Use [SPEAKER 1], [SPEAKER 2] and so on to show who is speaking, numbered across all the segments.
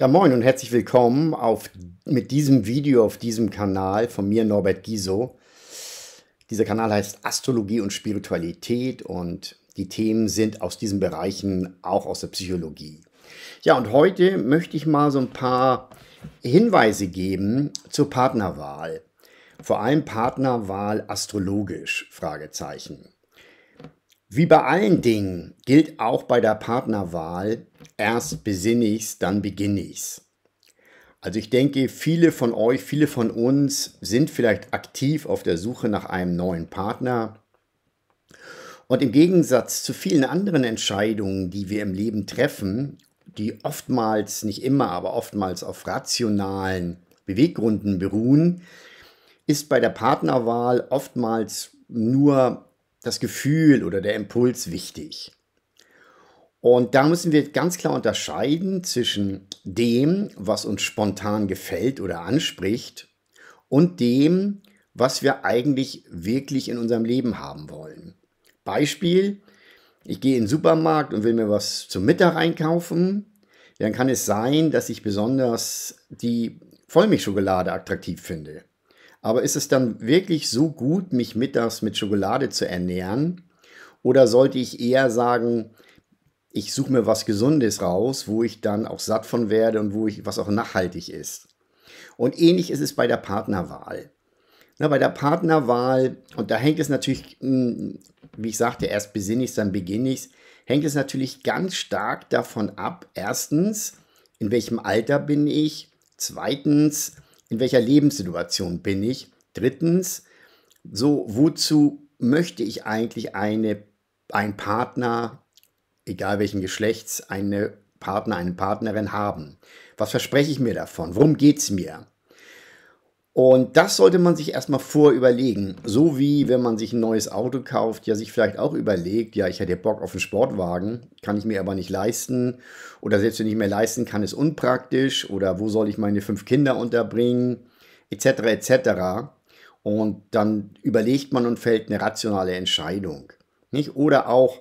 [SPEAKER 1] Ja, moin und herzlich willkommen auf, mit diesem Video auf diesem Kanal von mir, Norbert Giso. Dieser Kanal heißt Astrologie und Spiritualität und die Themen sind aus diesen Bereichen auch aus der Psychologie. Ja, und heute möchte ich mal so ein paar Hinweise geben zur Partnerwahl. Vor allem Partnerwahl astrologisch, Fragezeichen. Wie bei allen Dingen gilt auch bei der Partnerwahl, erst besinne ich's, dann beginne ich's. Also ich denke, viele von euch, viele von uns sind vielleicht aktiv auf der Suche nach einem neuen Partner. Und im Gegensatz zu vielen anderen Entscheidungen, die wir im Leben treffen, die oftmals, nicht immer, aber oftmals auf rationalen Beweggründen beruhen, ist bei der Partnerwahl oftmals nur das Gefühl oder der Impuls wichtig. Und da müssen wir ganz klar unterscheiden zwischen dem, was uns spontan gefällt oder anspricht und dem, was wir eigentlich wirklich in unserem Leben haben wollen. Beispiel, ich gehe in den Supermarkt und will mir was zum Mittag einkaufen, dann kann es sein, dass ich besonders die Vollmilchschokolade attraktiv finde. Aber ist es dann wirklich so gut, mich mittags mit Schokolade zu ernähren? Oder sollte ich eher sagen, ich suche mir was Gesundes raus, wo ich dann auch satt von werde und wo ich was auch nachhaltig ist? Und ähnlich ist es bei der Partnerwahl. Na, bei der Partnerwahl, und da hängt es natürlich, hm, wie ich sagte, erst besinne ich, es, dann beginne ich, es, hängt es natürlich ganz stark davon ab, erstens, in welchem Alter bin ich, zweitens, in welcher Lebenssituation bin ich? Drittens, so wozu möchte ich eigentlich eine, ein Partner, egal welchen Geschlechts, eine Partner, eine Partnerin haben? Was verspreche ich mir davon? Worum geht es mir? Und das sollte man sich erstmal vorüberlegen. So wie wenn man sich ein neues Auto kauft, ja sich vielleicht auch überlegt, ja, ich hätte Bock auf einen Sportwagen, kann ich mir aber nicht leisten. Oder selbst wenn ich mir leisten kann, ist unpraktisch. Oder wo soll ich meine fünf Kinder unterbringen? Etc. etc. Und dann überlegt man und fällt eine rationale Entscheidung. Nicht? Oder auch,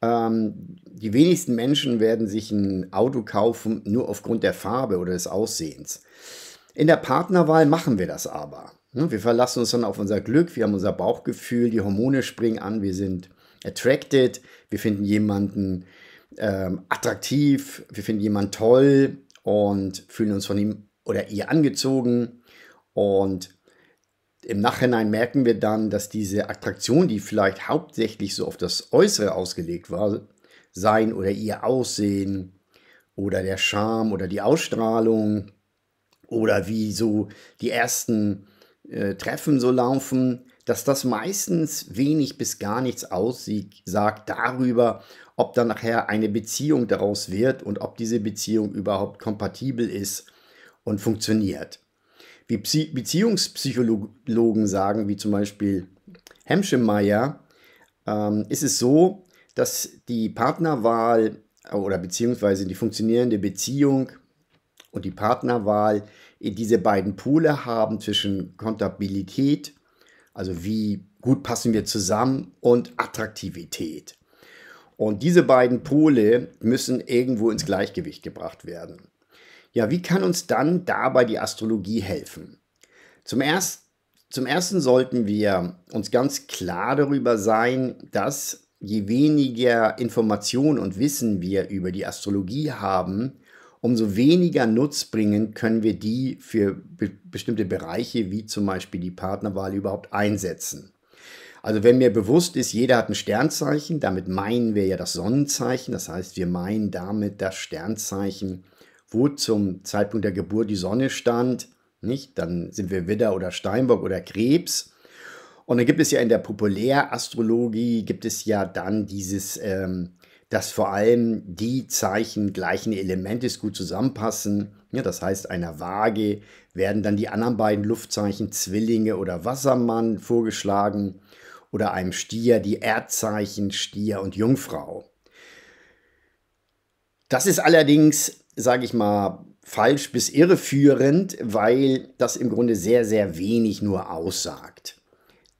[SPEAKER 1] ähm, die wenigsten Menschen werden sich ein Auto kaufen nur aufgrund der Farbe oder des Aussehens. In der Partnerwahl machen wir das aber. Ne? Wir verlassen uns dann auf unser Glück, wir haben unser Bauchgefühl, die Hormone springen an, wir sind attracted, wir finden jemanden ähm, attraktiv, wir finden jemanden toll und fühlen uns von ihm oder ihr angezogen. Und im Nachhinein merken wir dann, dass diese Attraktion, die vielleicht hauptsächlich so auf das Äußere ausgelegt war, sein oder ihr Aussehen oder der Charme oder die Ausstrahlung, oder wie so die ersten äh, Treffen so laufen, dass das meistens wenig bis gar nichts aussagt darüber, ob dann nachher eine Beziehung daraus wird und ob diese Beziehung überhaupt kompatibel ist und funktioniert. Wie Psy Beziehungspsychologen sagen, wie zum Beispiel Hemschemeyer, ähm, ist es so, dass die Partnerwahl äh, oder beziehungsweise die funktionierende Beziehung und die Partnerwahl in diese beiden Pole haben zwischen Kontabilität, also wie gut passen wir zusammen, und Attraktivität. Und diese beiden Pole müssen irgendwo ins Gleichgewicht gebracht werden. Ja, wie kann uns dann dabei die Astrologie helfen? Zum, Erst, zum Ersten sollten wir uns ganz klar darüber sein, dass je weniger Informationen und Wissen wir über die Astrologie haben, umso weniger nutzbringend können wir die für be bestimmte Bereiche, wie zum Beispiel die Partnerwahl, überhaupt einsetzen. Also wenn mir bewusst ist, jeder hat ein Sternzeichen, damit meinen wir ja das Sonnenzeichen, das heißt wir meinen damit das Sternzeichen, wo zum Zeitpunkt der Geburt die Sonne stand, nicht? dann sind wir Widder oder Steinbock oder Krebs. Und dann gibt es ja in der Populärastrologie, gibt es ja dann dieses ähm, dass vor allem die Zeichen gleichen Elementes gut zusammenpassen. Ja, das heißt, einer Waage werden dann die anderen beiden Luftzeichen Zwillinge oder Wassermann vorgeschlagen oder einem Stier die Erdzeichen Stier und Jungfrau. Das ist allerdings, sage ich mal, falsch bis irreführend, weil das im Grunde sehr, sehr wenig nur aussagt.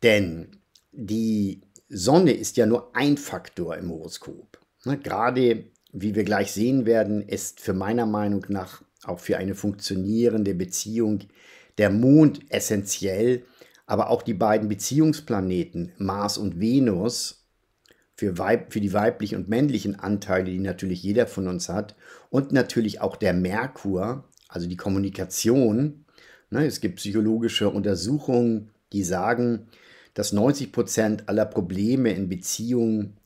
[SPEAKER 1] Denn die Sonne ist ja nur ein Faktor im Horoskop. Ne, gerade, wie wir gleich sehen werden, ist für meiner Meinung nach auch für eine funktionierende Beziehung der Mond essentiell, aber auch die beiden Beziehungsplaneten Mars und Venus für, Weib, für die weiblichen und männlichen Anteile, die natürlich jeder von uns hat, und natürlich auch der Merkur, also die Kommunikation. Ne, es gibt psychologische Untersuchungen, die sagen, dass 90 Prozent aller Probleme in Beziehungen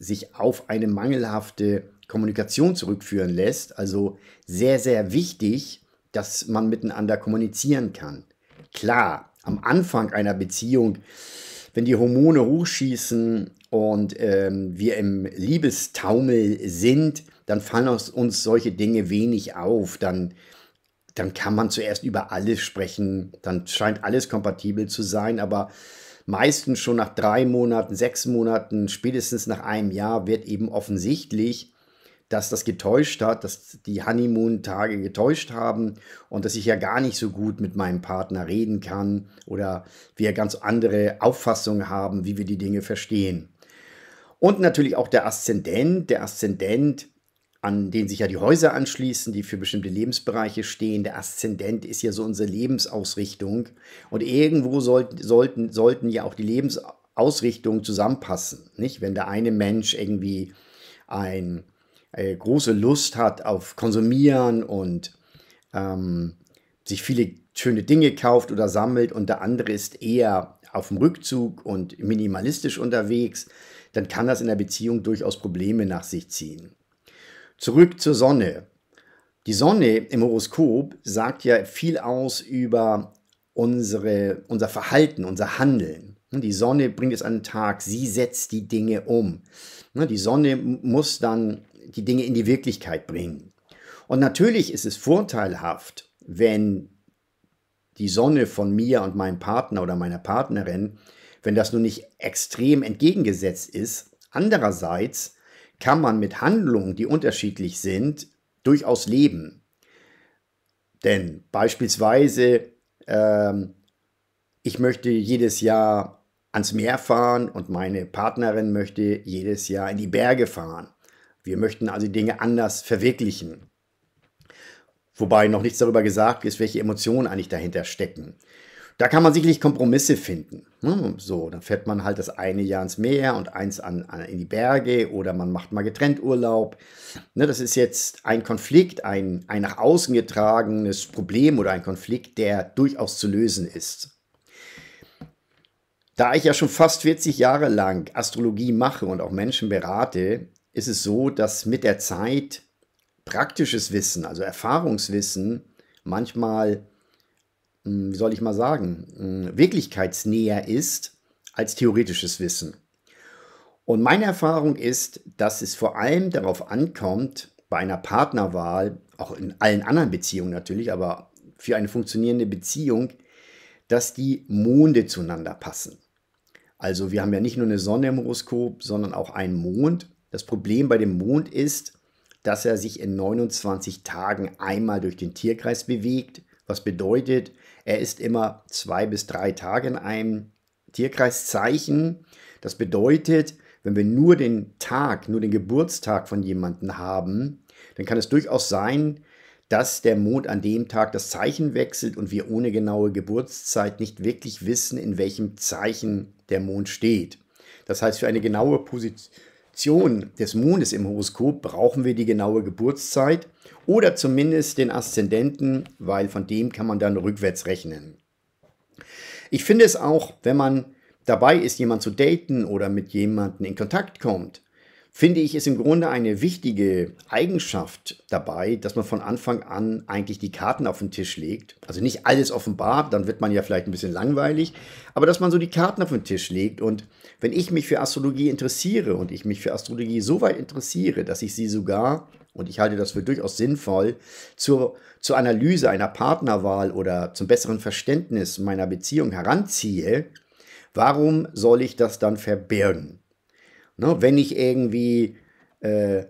[SPEAKER 1] sich auf eine mangelhafte Kommunikation zurückführen lässt. Also sehr, sehr wichtig, dass man miteinander kommunizieren kann. Klar, am Anfang einer Beziehung, wenn die Hormone hochschießen und ähm, wir im Liebestaumel sind, dann fallen uns solche Dinge wenig auf. Dann, dann kann man zuerst über alles sprechen. Dann scheint alles kompatibel zu sein. Aber meistens schon nach drei Monaten, sechs Monaten, spätestens nach einem Jahr wird eben offensichtlich, dass das getäuscht hat, dass die Honeymoon-Tage getäuscht haben und dass ich ja gar nicht so gut mit meinem Partner reden kann oder wir ganz andere Auffassungen haben, wie wir die Dinge verstehen. Und natürlich auch der Aszendent. Der Aszendent an denen sich ja die Häuser anschließen, die für bestimmte Lebensbereiche stehen. Der Aszendent ist ja so unsere Lebensausrichtung. Und irgendwo sollten, sollten, sollten ja auch die Lebensausrichtungen zusammenpassen. Nicht? Wenn der eine Mensch irgendwie eine äh, große Lust hat auf Konsumieren und ähm, sich viele schöne Dinge kauft oder sammelt und der andere ist eher auf dem Rückzug und minimalistisch unterwegs, dann kann das in der Beziehung durchaus Probleme nach sich ziehen. Zurück zur Sonne. Die Sonne im Horoskop sagt ja viel aus über unsere, unser Verhalten, unser Handeln. Die Sonne bringt es an den Tag, sie setzt die Dinge um. Die Sonne muss dann die Dinge in die Wirklichkeit bringen. Und natürlich ist es vorteilhaft, wenn die Sonne von mir und meinem Partner oder meiner Partnerin, wenn das nun nicht extrem entgegengesetzt ist. Andererseits kann man mit Handlungen, die unterschiedlich sind, durchaus leben. Denn beispielsweise, ähm, ich möchte jedes Jahr ans Meer fahren und meine Partnerin möchte jedes Jahr in die Berge fahren. Wir möchten also Dinge anders verwirklichen. Wobei noch nichts darüber gesagt ist, welche Emotionen eigentlich dahinter stecken. Da kann man sicherlich Kompromisse finden. Ne? So, dann fährt man halt das eine Jahr ins Meer und eins an, an, in die Berge oder man macht mal getrennt Urlaub. Ne, das ist jetzt ein Konflikt, ein, ein nach außen getragenes Problem oder ein Konflikt, der durchaus zu lösen ist. Da ich ja schon fast 40 Jahre lang Astrologie mache und auch Menschen berate, ist es so, dass mit der Zeit praktisches Wissen, also Erfahrungswissen, manchmal hm, wie soll ich mal sagen, hm, wirklichkeitsnäher ist als theoretisches Wissen. Und meine Erfahrung ist, dass es vor allem darauf ankommt, bei einer Partnerwahl, auch in allen anderen Beziehungen natürlich, aber für eine funktionierende Beziehung, dass die Monde zueinander passen. Also wir haben ja nicht nur eine Sonne im Horoskop, sondern auch einen Mond. Das Problem bei dem Mond ist, dass er sich in 29 Tagen einmal durch den Tierkreis bewegt, was bedeutet, er ist immer zwei bis drei Tage in einem Tierkreiszeichen. Das bedeutet, wenn wir nur den Tag, nur den Geburtstag von jemandem haben, dann kann es durchaus sein, dass der Mond an dem Tag das Zeichen wechselt und wir ohne genaue Geburtszeit nicht wirklich wissen, in welchem Zeichen der Mond steht. Das heißt, für eine genaue Position Position des Mondes im Horoskop brauchen wir die genaue Geburtszeit oder zumindest den Aszendenten, weil von dem kann man dann rückwärts rechnen. Ich finde es auch, wenn man dabei ist, jemanden zu daten oder mit jemandem in Kontakt kommt, finde ich, ist im Grunde eine wichtige Eigenschaft dabei, dass man von Anfang an eigentlich die Karten auf den Tisch legt. Also nicht alles offenbart, dann wird man ja vielleicht ein bisschen langweilig, aber dass man so die Karten auf den Tisch legt. Und wenn ich mich für Astrologie interessiere und ich mich für Astrologie so weit interessiere, dass ich sie sogar, und ich halte das für durchaus sinnvoll, zur, zur Analyse einer Partnerwahl oder zum besseren Verständnis meiner Beziehung heranziehe, warum soll ich das dann verbergen? Ne? Wenn ich irgendwie äh,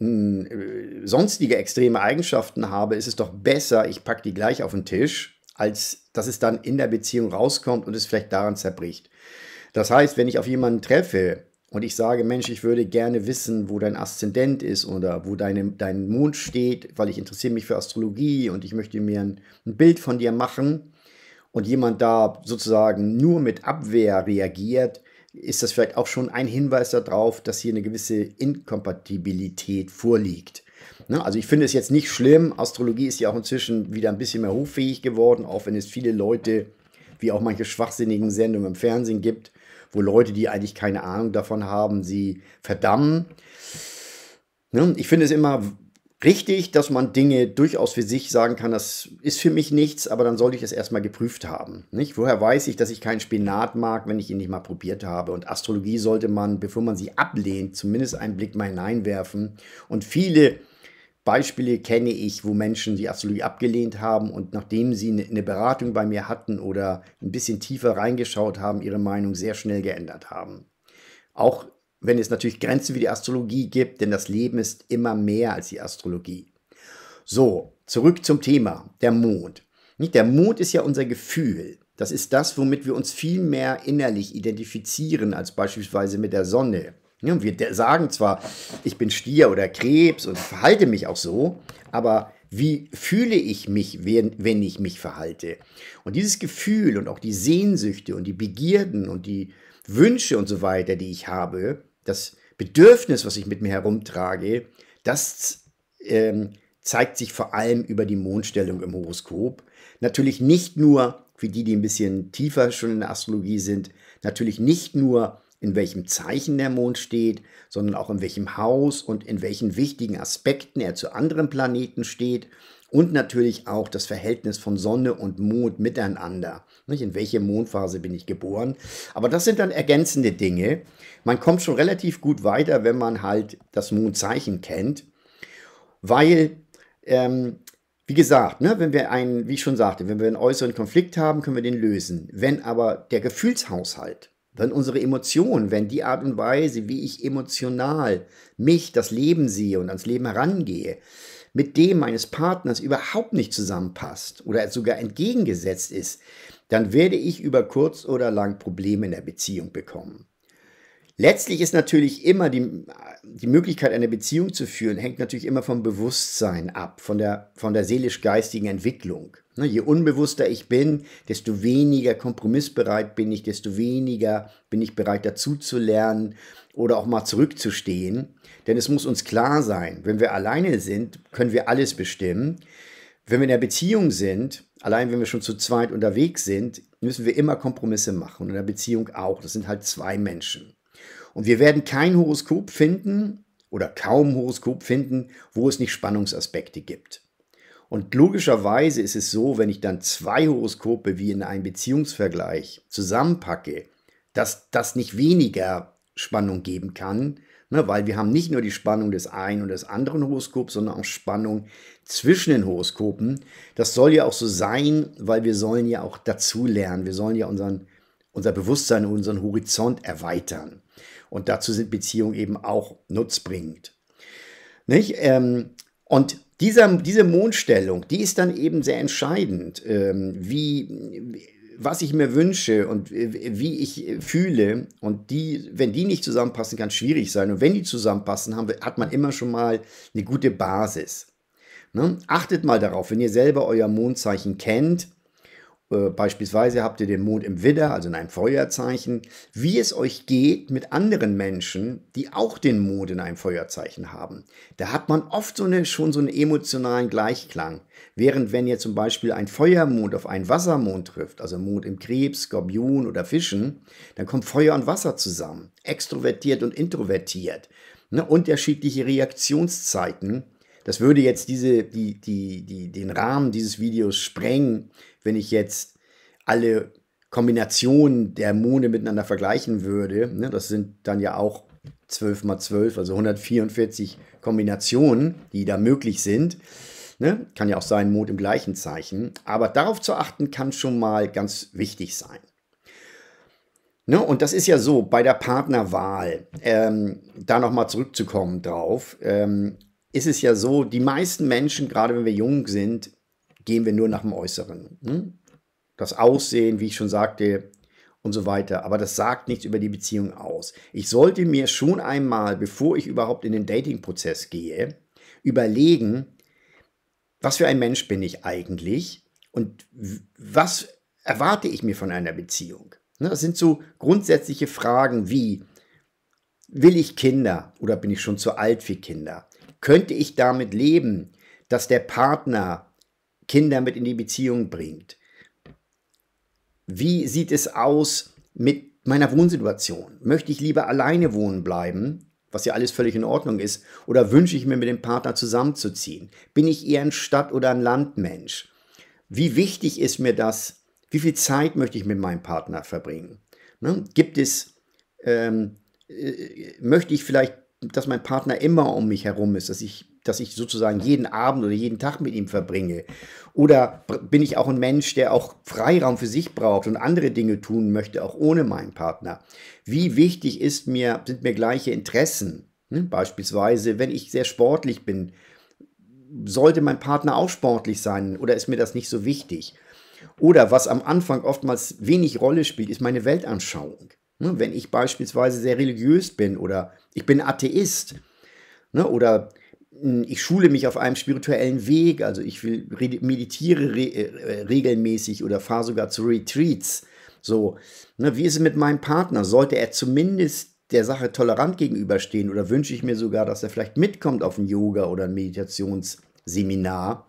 [SPEAKER 1] äh, sonstige extreme Eigenschaften habe, ist es doch besser, ich packe die gleich auf den Tisch, als dass es dann in der Beziehung rauskommt und es vielleicht daran zerbricht. Das heißt, wenn ich auf jemanden treffe und ich sage, Mensch, ich würde gerne wissen, wo dein Aszendent ist oder wo deine, dein Mond steht, weil ich interessiere mich für Astrologie und ich möchte mir ein, ein Bild von dir machen und jemand da sozusagen nur mit Abwehr reagiert, ist das vielleicht auch schon ein Hinweis darauf, dass hier eine gewisse Inkompatibilität vorliegt. Ne, also ich finde es jetzt nicht schlimm. Astrologie ist ja auch inzwischen wieder ein bisschen mehr hoffähig geworden, auch wenn es viele Leute, wie auch manche schwachsinnigen Sendungen im Fernsehen gibt, wo Leute, die eigentlich keine Ahnung davon haben, sie verdammen. Ne, ich finde es immer richtig, dass man Dinge durchaus für sich sagen kann, das ist für mich nichts, aber dann sollte ich es erstmal geprüft haben. Nicht? Woher weiß ich, dass ich keinen Spinat mag, wenn ich ihn nicht mal probiert habe? Und Astrologie sollte man, bevor man sie ablehnt, zumindest einen Blick mal hineinwerfen. Und viele Beispiele kenne ich, wo Menschen die Astrologie abgelehnt haben und nachdem sie ne, eine Beratung bei mir hatten oder ein bisschen tiefer reingeschaut haben, ihre Meinung sehr schnell geändert haben. Auch wenn es natürlich Grenzen wie die Astrologie gibt, denn das Leben ist immer mehr als die Astrologie. So, zurück zum Thema, der Mond. Nicht? Der Mond ist ja unser Gefühl. Das ist das, womit wir uns viel mehr innerlich identifizieren als beispielsweise mit der Sonne. Ja, wir sagen zwar, ich bin Stier oder Krebs und verhalte mich auch so, aber wie fühle ich mich, wenn, wenn ich mich verhalte? Und dieses Gefühl und auch die Sehnsüchte und die Begierden und die Wünsche und so weiter, die ich habe, das Bedürfnis, was ich mit mir herumtrage, das ähm, zeigt sich vor allem über die Mondstellung im Horoskop. Natürlich nicht nur für die, die ein bisschen tiefer schon in der Astrologie sind, natürlich nicht nur in welchem Zeichen der Mond steht, sondern auch in welchem Haus und in welchen wichtigen Aspekten er zu anderen Planeten steht und natürlich auch das Verhältnis von Sonne und Mond miteinander. In welche Mondphase bin ich geboren? Aber das sind dann ergänzende Dinge. Man kommt schon relativ gut weiter, wenn man halt das Mondzeichen kennt, weil, ähm, wie gesagt, ne, wenn wir einen, wie ich schon sagte, wenn wir einen äußeren Konflikt haben, können wir den lösen. Wenn aber der Gefühlshaushalt, wenn unsere Emotionen, wenn die Art und Weise, wie ich emotional mich, das Leben sehe und ans Leben herangehe, mit dem meines Partners überhaupt nicht zusammenpasst oder sogar entgegengesetzt ist, dann werde ich über kurz oder lang Probleme in der Beziehung bekommen. Letztlich ist natürlich immer die, die Möglichkeit, eine Beziehung zu führen, hängt natürlich immer vom Bewusstsein ab, von der, von der seelisch-geistigen Entwicklung. Ne, je unbewusster ich bin, desto weniger kompromissbereit bin ich, desto weniger bin ich bereit dazu zu lernen oder auch mal zurückzustehen. Denn es muss uns klar sein, wenn wir alleine sind, können wir alles bestimmen. Wenn wir in der Beziehung sind, allein wenn wir schon zu zweit unterwegs sind, müssen wir immer Kompromisse machen. Und in der Beziehung auch. Das sind halt zwei Menschen. Und wir werden kein Horoskop finden oder kaum Horoskop finden, wo es nicht Spannungsaspekte gibt. Und logischerweise ist es so, wenn ich dann zwei Horoskope wie in einem Beziehungsvergleich zusammenpacke, dass das nicht weniger Spannung geben kann, ne, weil wir haben nicht nur die Spannung des einen und des anderen Horoskops, sondern auch Spannung zwischen den Horoskopen. Das soll ja auch so sein, weil wir sollen ja auch dazulernen, wir sollen ja unseren, unser Bewusstsein, unseren Horizont erweitern. Und dazu sind Beziehungen eben auch nutzbringend. Nicht? Ähm, und dieser, diese Mondstellung, die ist dann eben sehr entscheidend, ähm, wie, was ich mir wünsche und äh, wie ich äh, fühle. Und die, wenn die nicht zusammenpassen, kann es schwierig sein. Und wenn die zusammenpassen, haben, hat man immer schon mal eine gute Basis. Ne? Achtet mal darauf, wenn ihr selber euer Mondzeichen kennt, äh, beispielsweise habt ihr den Mond im Widder, also in einem Feuerzeichen. Wie es euch geht mit anderen Menschen, die auch den Mond in einem Feuerzeichen haben. Da hat man oft so eine, schon so einen emotionalen Gleichklang. Während wenn ihr zum Beispiel ein Feuermond auf einen Wassermond trifft, also Mond im Krebs, Skorpion oder Fischen, dann kommt Feuer und Wasser zusammen. Extrovertiert und introvertiert. Ne, unterschiedliche Reaktionszeiten das würde jetzt diese, die, die, die, den Rahmen dieses Videos sprengen, wenn ich jetzt alle Kombinationen der Monde miteinander vergleichen würde. Ne? Das sind dann ja auch 12 mal 12, also 144 Kombinationen, die da möglich sind. Ne? Kann ja auch sein, Mond im gleichen Zeichen. Aber darauf zu achten, kann schon mal ganz wichtig sein. Ne? Und das ist ja so, bei der Partnerwahl, ähm, da nochmal zurückzukommen drauf. Ähm, ist es ja so, die meisten Menschen, gerade wenn wir jung sind, gehen wir nur nach dem Äußeren. Hm? Das Aussehen, wie ich schon sagte, und so weiter. Aber das sagt nichts über die Beziehung aus. Ich sollte mir schon einmal, bevor ich überhaupt in den Dating-Prozess gehe, überlegen, was für ein Mensch bin ich eigentlich und was erwarte ich mir von einer Beziehung? Ne, das sind so grundsätzliche Fragen wie, will ich Kinder oder bin ich schon zu alt für Kinder? Könnte ich damit leben, dass der Partner Kinder mit in die Beziehung bringt? Wie sieht es aus mit meiner Wohnsituation? Möchte ich lieber alleine wohnen bleiben, was ja alles völlig in Ordnung ist, oder wünsche ich mir mit dem Partner zusammenzuziehen? Bin ich eher ein Stadt- oder ein Landmensch? Wie wichtig ist mir das? Wie viel Zeit möchte ich mit meinem Partner verbringen? Ne? Gibt es, ähm, äh, möchte ich vielleicht dass mein Partner immer um mich herum ist, dass ich, dass ich sozusagen jeden Abend oder jeden Tag mit ihm verbringe? Oder bin ich auch ein Mensch, der auch Freiraum für sich braucht und andere Dinge tun möchte, auch ohne meinen Partner? Wie wichtig ist mir, sind mir gleiche Interessen? Hm, beispielsweise, wenn ich sehr sportlich bin, sollte mein Partner auch sportlich sein oder ist mir das nicht so wichtig? Oder was am Anfang oftmals wenig Rolle spielt, ist meine Weltanschauung. Ne, wenn ich beispielsweise sehr religiös bin oder ich bin Atheist ne, oder hm, ich schule mich auf einem spirituellen Weg, also ich will, meditiere re äh, äh, regelmäßig oder fahre sogar zu Retreats. So, ne, wie ist es mit meinem Partner? Sollte er zumindest der Sache tolerant gegenüberstehen oder wünsche ich mir sogar, dass er vielleicht mitkommt auf ein Yoga oder ein Meditationsseminar?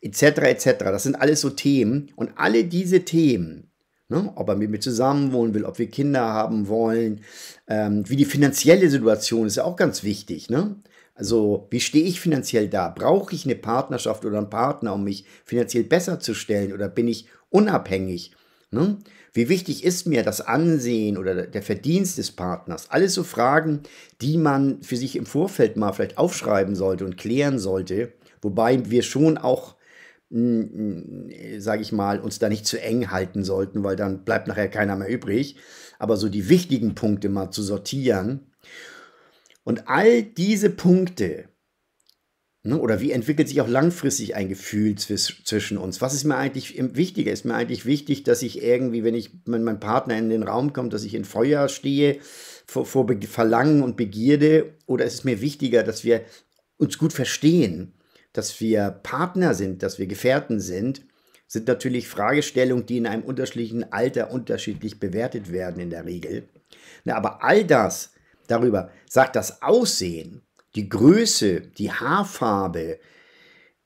[SPEAKER 1] etc. etc. Das sind alles so Themen und alle diese Themen Ne? Ob er mit mir zusammenwohnen will, ob wir Kinder haben wollen, ähm, wie die finanzielle Situation ist ja auch ganz wichtig. Ne? Also, wie stehe ich finanziell da? Brauche ich eine Partnerschaft oder einen Partner, um mich finanziell besser zu stellen oder bin ich unabhängig? Ne? Wie wichtig ist mir das Ansehen oder der Verdienst des Partners? Alles so Fragen, die man für sich im Vorfeld mal vielleicht aufschreiben sollte und klären sollte, wobei wir schon auch sage ich mal, uns da nicht zu eng halten sollten, weil dann bleibt nachher keiner mehr übrig. Aber so die wichtigen Punkte mal zu sortieren. Und all diese Punkte, ne, oder wie entwickelt sich auch langfristig ein Gefühl zwischen uns? Was ist mir eigentlich wichtiger? Ist mir eigentlich wichtig, dass ich irgendwie, wenn ich, wenn mein Partner in den Raum kommt, dass ich in Feuer stehe vor, vor Verlangen und Begierde? Oder ist es mir wichtiger, dass wir uns gut verstehen dass wir Partner sind, dass wir Gefährten sind, sind natürlich Fragestellungen, die in einem unterschiedlichen Alter unterschiedlich bewertet werden in der Regel. Na, aber all das darüber sagt das Aussehen, die Größe, die Haarfarbe,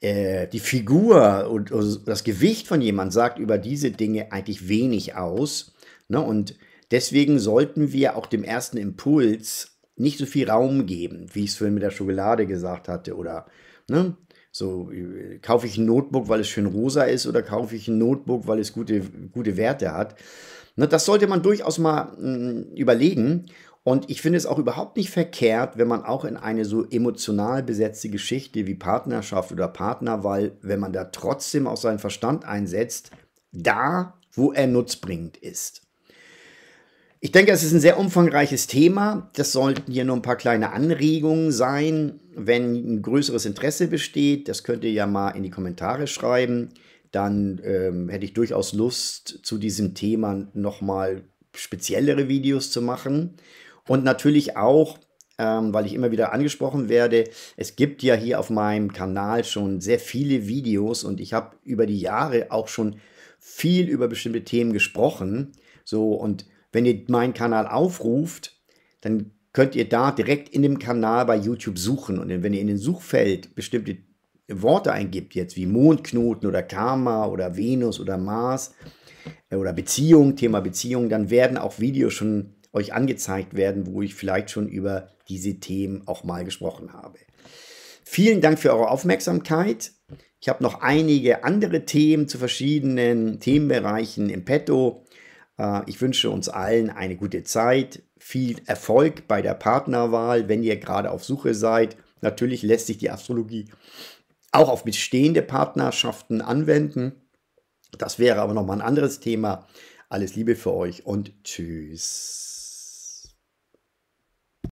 [SPEAKER 1] äh, die Figur und, das Gewicht von jemand sagt über diese Dinge eigentlich wenig aus. Ne? Und deswegen sollten wir auch dem ersten Impuls nicht so viel Raum geben, wie ich es vorhin mit der Schokolade gesagt hatte oder ne? So, äh, kaufe ich ein Notebook, weil es schön rosa ist oder kaufe ich ein Notebook, weil es gute, gute Werte hat? Na, das sollte man durchaus mal mh, mm, überlegen. Und ich finde es auch überhaupt nicht verkehrt, wenn man auch in eine so emotional besetzte Geschichte wie Partnerschaft oder Partnerwahl, wenn man da trotzdem auch seinen Verstand einsetzt, da, wo er nutzbringend ist. Ich denke, es ist ein sehr umfangreiches Thema. Das sollten hier nur ein paar kleine Anregungen sein. Wenn ein größeres Interesse besteht, das könnt ihr ja mal in die Kommentare schreiben. Dann ähm, hätte ich durchaus Lust, zu diesem Thema nochmal speziellere Videos zu machen. Und natürlich auch, ähm, weil ich immer wieder angesprochen werde, es gibt ja hier auf meinem Kanal schon sehr viele Videos und ich habe über die Jahre auch schon viel über bestimmte Themen gesprochen. So und wenn ihr meinen Kanal aufruft, dann könnt ihr da direkt in dem Kanal bei YouTube suchen. Und wenn ihr in den Suchfeld bestimmte Worte eingibt, jetzt wie Mondknoten oder Karma oder Venus oder Mars oder Beziehung, Thema Beziehung, dann werden auch Videos schon euch angezeigt werden, wo ich vielleicht schon über diese Themen auch mal gesprochen habe. Vielen Dank für eure Aufmerksamkeit. Ich habe noch einige andere Themen zu verschiedenen Themenbereichen im Petto. Äh, ich wünsche uns allen eine gute Zeit, viel Erfolg bei der Partnerwahl, wenn ihr gerade auf Suche seid. Natürlich lässt sich die Astrologie auch auf bestehende Partnerschaften anwenden. Das wäre aber nochmal ein anderes Thema. Alles Liebe für euch und tschüss.